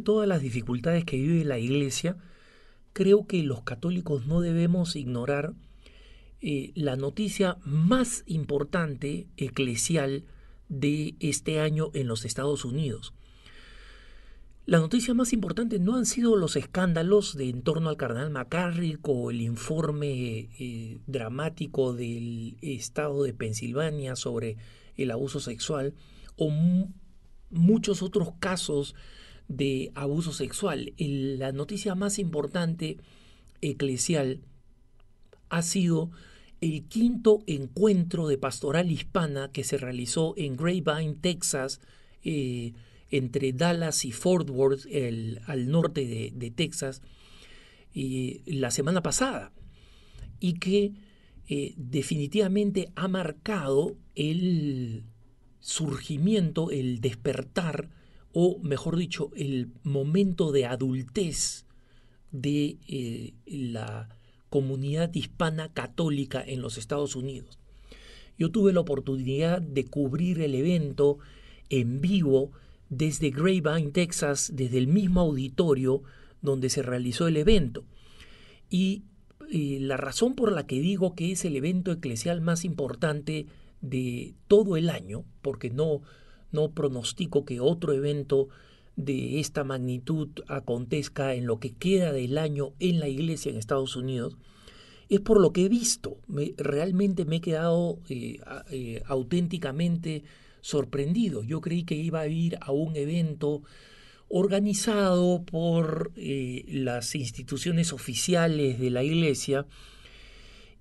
todas las dificultades que vive la Iglesia, creo que los católicos no debemos ignorar eh, la noticia más importante eclesial de este año en los Estados Unidos. La noticia más importante no han sido los escándalos de en torno al cardenal McCarrick o el informe eh, dramático del estado de Pensilvania sobre el abuso sexual o muchos otros casos de abuso sexual. la noticia más importante eclesial ha sido el quinto encuentro de pastoral hispana que se realizó en Grapevine, Texas, eh, entre Dallas y Fort Worth, al norte de, Texas, la semana pasada, y que eh, definitivamente ha marcado el surgimiento, el despertar o mejor dicho, el momento de adultez de eh, la comunidad hispana católica en los Estados Unidos. Yo tuve la oportunidad de cubrir el evento en vivo desde Grapevine, Texas, desde el mismo auditorio donde se realizó el evento. Y, y eh, la razón por la que digo que es el evento eclesial más importante de todo el año, porque no no pronostico que otro evento de esta magnitud acontezca en lo que queda del año en la iglesia en Estados Unidos, es por lo que he visto. realmente me he quedado eh, eh, auténticamente sorprendido. Yo creí que iba a ir a un evento organizado por eh, las instituciones oficiales de la iglesia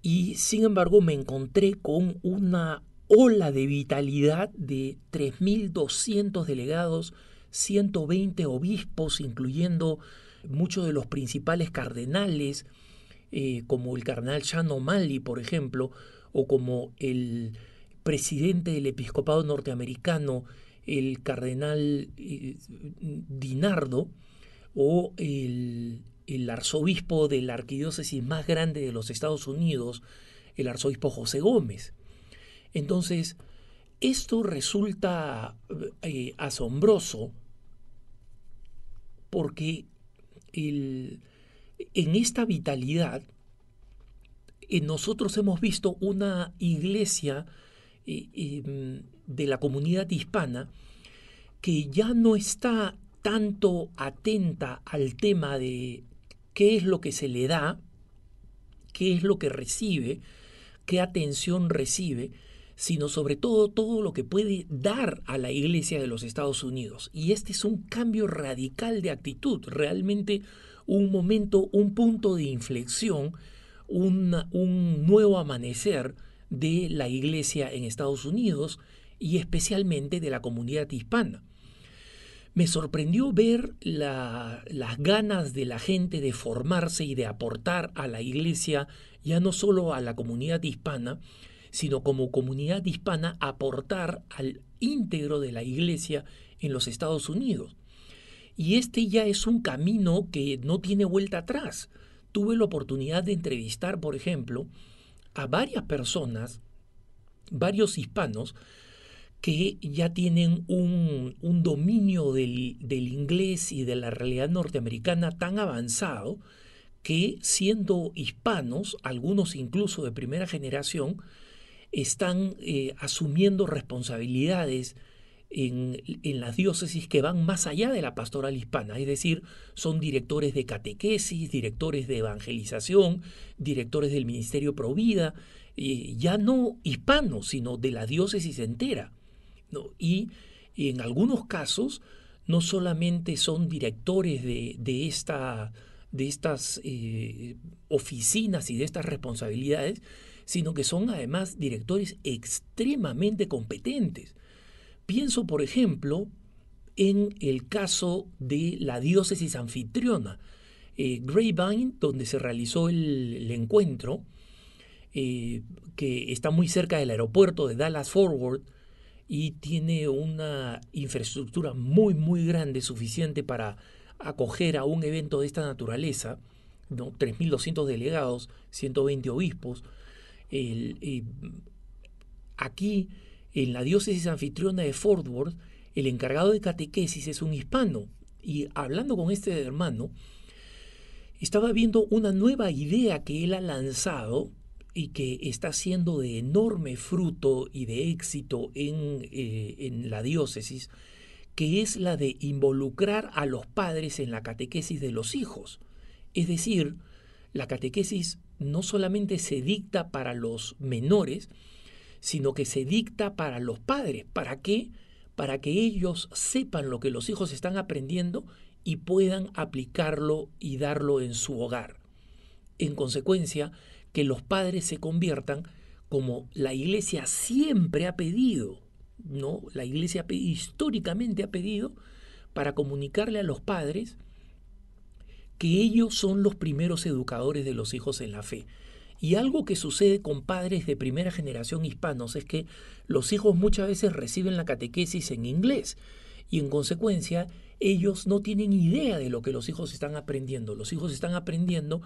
y sin embargo me encontré con una la de vitalidad de 3.200 delegados, 120 obispos, incluyendo muchos de los principales cardenales, eh, como el cardenal Jan O'Malley, por ejemplo, o como el presidente del episcopado norteamericano, el cardenal eh, Dinardo, o el, el arzobispo de la arquidiócesis más grande de los Estados Unidos, el arzobispo José Gómez. Entonces, esto resulta eh, asombroso porque en esta vitalidad eh, nosotros hemos visto una iglesia eh, em, de la comunidad hispana que ya no está tanto atenta al tema de qué es lo que se le da, qué es lo que recibe, qué atención recibe, sino sobre todo todo lo que puede dar a la Iglesia de los Estados Unidos. Y este es un cambio radical de actitud, realmente un momento, un punto de inflexión, un, nuevo amanecer de la Iglesia en Estados Unidos y especialmente de la comunidad hispana. Me sorprendió ver las ganas de la gente de formarse y de aportar a la iglesia, ya no solo a la comunidad hispana, sino como comunidad hispana aportar al íntegro de la iglesia en los Estados Unidos. Y este ya es un camino que no tiene vuelta atrás. Tuve la oportunidad de entrevistar, por ejemplo, a varias personas, varios hispanos, que ya tienen un, dominio del, inglés y de la realidad norteamericana tan avanzado que siendo hispanos, algunos incluso de primera generación, están eh, asumiendo responsabilidades en, las diócesis que van más allá de la pastoral hispana, es decir, son directores de catequesis, directores de evangelización, directores del Ministerio Provida, eh, ya no hispanos, sino de la diócesis entera. Y, en algunos casos no solamente son directores de, esta, de estas eh, oficinas y de estas responsabilidades, sino que son además directores extremadamente competentes. Pienso, por ejemplo, en el caso de la diócesis anfitriona, eh, donde se realizó el, encuentro, eh, que está muy cerca del aeropuerto de Dallas Forward y tiene una infraestructura muy, muy grande, suficiente para acoger a un evento de esta naturaleza, 3.200 delegados, 120 obispos, eh, aquí, en la diócesis anfitriona de Fort Worth, el encargado de catequesis es un hispano. Y hablando con este hermano, estaba viendo una nueva idea que él ha lanzado y que está siendo de enorme fruto y de éxito en, eh, en la diócesis, que es la de involucrar a los padres en la catequesis de los hijos. Es decir, la catequesis no solamente se dicta para los menores, sino que se dicta para los padres. ¿Para qué? Para que ellos sepan lo que los hijos están aprendiendo y puedan aplicarlo y darlo en su hogar. En consecuencia, que los padres se conviertan como la iglesia siempre ha pedido, ¿no? La iglesia históricamente ha pedido para comunicarle a los padres que ellos son los primeros educadores de los hijos en la fe. Y algo que sucede con padres de primera generación hispanos es que los hijos muchas veces reciben la catequesis en inglés y en consecuencia ellos no tienen idea de lo que los hijos están aprendiendo. Los hijos están aprendiendo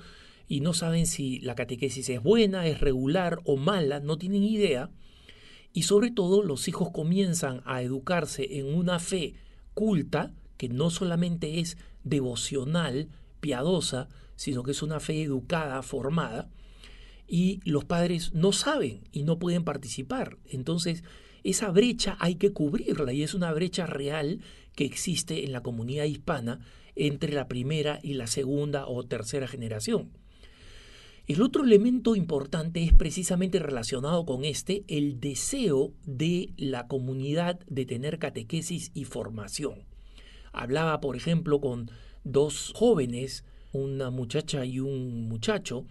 y no saben si la catequesis es buena, es regular o mala, no tienen idea. Y sobre todo los hijos comienzan a educarse en una fe culta que no solamente es devocional, piadosa, sino que es una fe educada, formada, y los padres no saben y no pueden participar. Entonces, esa brecha hay que cubrirla y es una brecha real que existe en la comunidad hispana entre la primera y la segunda o tercera generación. El otro elemento importante es precisamente relacionado con este, el deseo de la comunidad de tener catequesis y formación. Hablaba, por ejemplo, con dos jóvenes, una muchacha y un muchacho,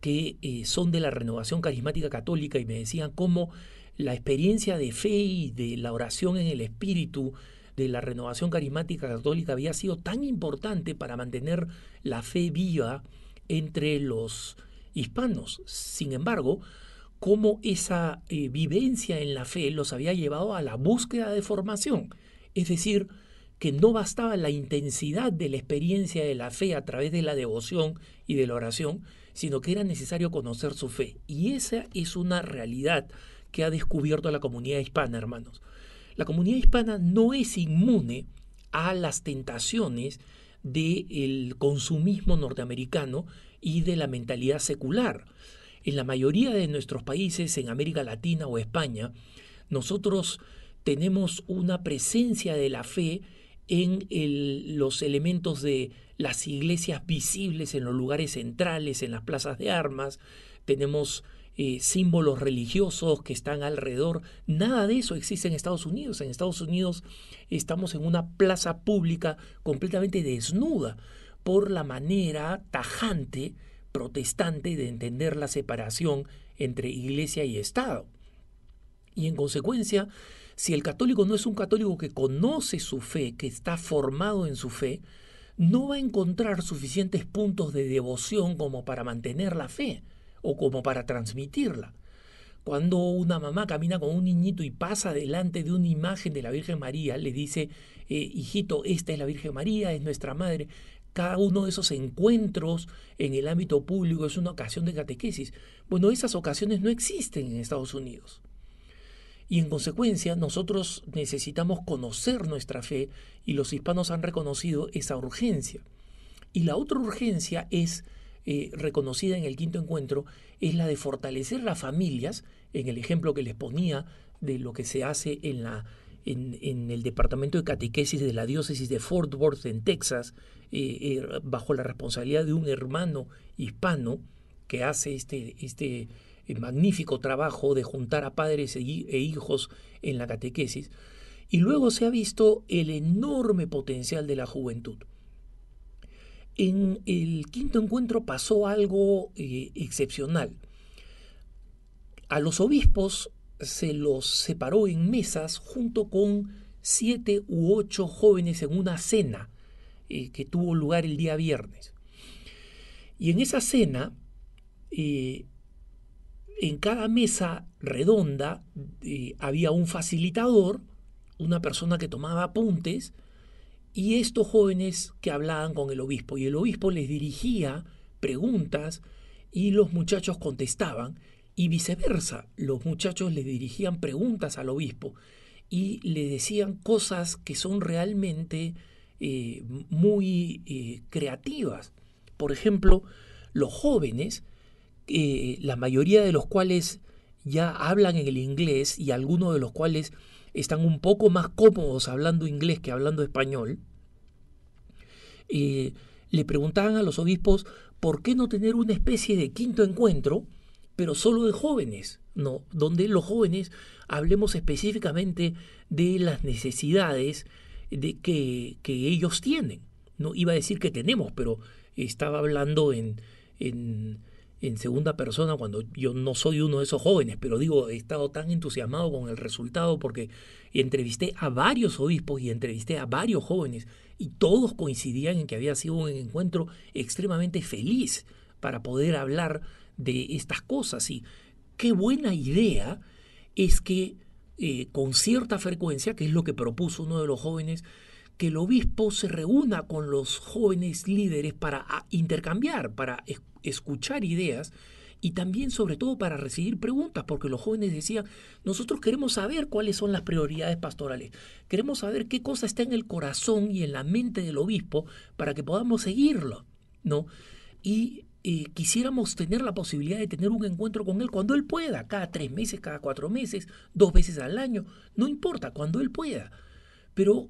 que eh, son de la renovación carismática católica y me decían cómo la experiencia de fe y de la oración en el espíritu de la renovación carismática católica había sido tan importante para mantener la fe viva entre los hispanos. Sin embargo, cómo esa eh, vivencia en la fe los había llevado a la búsqueda de formación. Es decir, que no bastaba la intensidad de la experiencia de la fe a través de la devoción y de la oración, sino que era necesario conocer su fe. Y esa es una realidad que ha descubierto la comunidad hispana, hermanos. La comunidad hispana no es inmune a las tentaciones del consumismo norteamericano y de la mentalidad secular. En la mayoría de nuestros países, en América Latina o España, nosotros tenemos una presencia de la fe en los elementos de las iglesias visibles en los lugares centrales, en las plazas de armas, tenemos eh, símbolos religiosos que están alrededor. Nada de eso existe en Estados Unidos. En Estados Unidos estamos en una plaza pública completamente desnuda por la manera tajante, protestante de entender la separación entre iglesia y Estado. Y en consecuencia, si el católico no es un católico que conoce su fe, que está formado en su fe, no va a encontrar suficientes puntos de devoción como para mantener la fe o como para transmitirla. Cuando una mamá camina con un niñito y pasa delante de una imagen de la Virgen María, le dice, eh, hijito, esta es la Virgen María, es nuestra madre. Cada uno de esos encuentros en el ámbito público es una ocasión de catequesis. Bueno, esas ocasiones no existen en Estados Unidos. Y en consecuencia, nosotros necesitamos conocer nuestra fe y los hispanos han reconocido esa urgencia. Y la otra urgencia es, eh, reconocida en el quinto encuentro, es la de fortalecer las familias, en el ejemplo que les ponía de lo que se hace en, la, en, el Departamento de Catequesis de la Diócesis de Fort Worth, en Texas, eh, eh, bajo la responsabilidad de un hermano hispano que hace este, este este magnífico trabajo de juntar a padres e, e hijos en la catequesis, y luego se ha visto el enorme potencial de la juventud. En el quinto encuentro pasó algo eh, excepcional. A los obispos se los separó en mesas junto con siete u ocho jóvenes en una cena eh, que tuvo lugar el día viernes. Y en esa cena eh, en cada mesa redonda había un facilitador, una persona que tomaba apuntes, y estos jóvenes que hablaban con el obispo. Y el obispo les dirigía preguntas y los muchachos contestaban, y viceversa, los muchachos les dirigían preguntas al obispo y le decían cosas que son realmente eh, muy eh, creativas. Por ejemplo, los jóvenes eh, la mayoría de los cuales ya hablan en el inglés y algunos de los cuales están un poco más cómodos hablando inglés que hablando español, eh, le preguntaban a los obispos por qué no tener una especie de quinto encuentro, pero solo de jóvenes, ¿no? donde los jóvenes hablemos específicamente de las necesidades de que, que ellos tienen. No iba a decir que tenemos, pero estaba hablando en en segunda persona cuando yo no soy uno de esos jóvenes, pero digo, he estado tan entusiasmado con el resultado porque entrevisté a varios obispos y entrevisté a varios jóvenes y todos coincidían en que había sido un encuentro extremadamente feliz para poder hablar de estas cosas. Y qué buena idea es que eh, con cierta frecuencia, que es lo que propuso uno de los jóvenes, que el obispo se reúna con los jóvenes líderes para intercambiar, para escuchar escuchar ideas y también sobre todo para recibir preguntas, porque los jóvenes decían, nosotros queremos saber cuáles son las prioridades pastorales, queremos saber qué cosa está en el corazón y en la mente del obispo para que podamos seguirlo, ¿no? Y eh, quisiéramos tener la posibilidad de tener un encuentro con él cuando él pueda, cada tres meses, cada cuatro meses, dos veces al año, no importa, cuando él pueda. Pero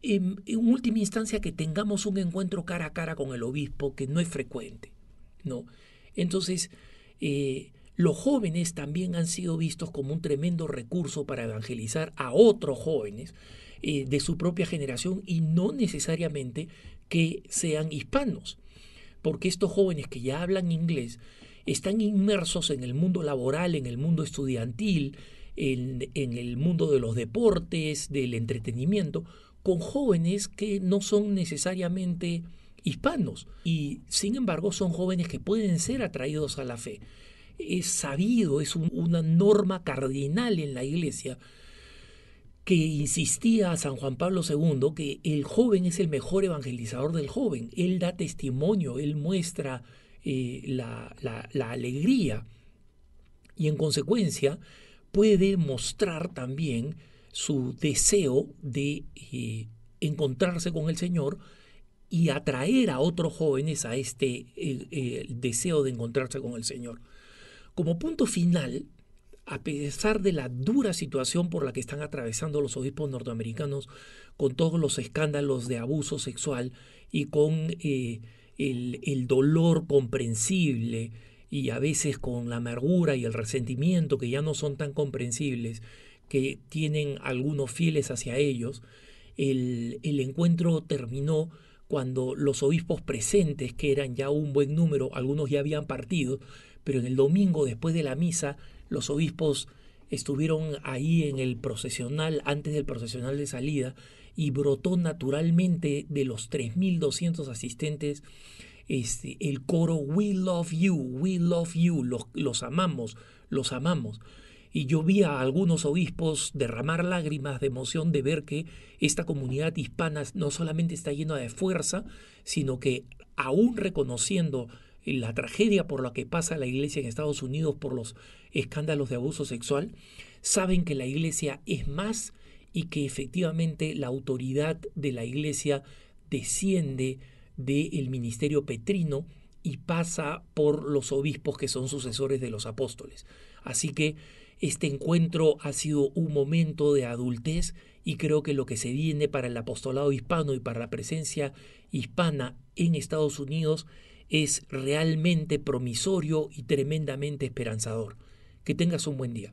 en última instancia que tengamos un encuentro cara a cara con el obispo, que no es frecuente. ¿no? Entonces, eh, los jóvenes también han sido vistos como un tremendo recurso para evangelizar a otros jóvenes eh, de su propia generación y no necesariamente que sean hispanos, porque estos jóvenes que ya hablan inglés están inmersos en el mundo laboral, en el mundo estudiantil, en, en el mundo de los deportes, del entretenimiento, con jóvenes que no son necesariamente hispanos. Y sin embargo son jóvenes que pueden ser atraídos a la fe. Es sabido, es una norma cardinal en la iglesia que insistía a San Juan Pablo II que el joven es el mejor evangelizador del joven. Él da testimonio, él muestra eh, la, alegría y en consecuencia puede mostrar también su deseo de eh, encontrarse con el Señor y atraer a otros jóvenes a este deseo de encontrarse con el Señor. Como punto final, a pesar de la dura situación por la que están atravesando los obispos norteamericanos, con todos los escándalos de abuso sexual y con eh, el, dolor comprensible y a veces con la amargura y el resentimiento que ya no son tan comprensibles, que tienen algunos fieles hacia ellos, el, encuentro terminó cuando los obispos presentes, que eran ya un buen número, algunos ya habían partido, pero en el domingo después de la misa, los obispos estuvieron ahí en el procesional, antes del procesional de salida, y brotó naturalmente de los 3.200 asistentes este, el coro We Love You, We Love You, los, los amamos, los amamos y yo vi a algunos obispos derramar lágrimas de emoción de ver que esta comunidad hispana no solamente está llena de fuerza, sino que aún reconociendo la tragedia por la que pasa la iglesia en Estados Unidos por los escándalos de abuso sexual, saben que la iglesia es más y que efectivamente la autoridad de la iglesia desciende del ministerio petrino y pasa por los obispos que son sucesores de los apóstoles. Así que este encuentro ha sido un momento de adultez y creo que lo que se viene para el apostolado hispano y para la presencia hispana en Estados Unidos es realmente promisorio y tremendamente esperanzador. Que tengas un buen día.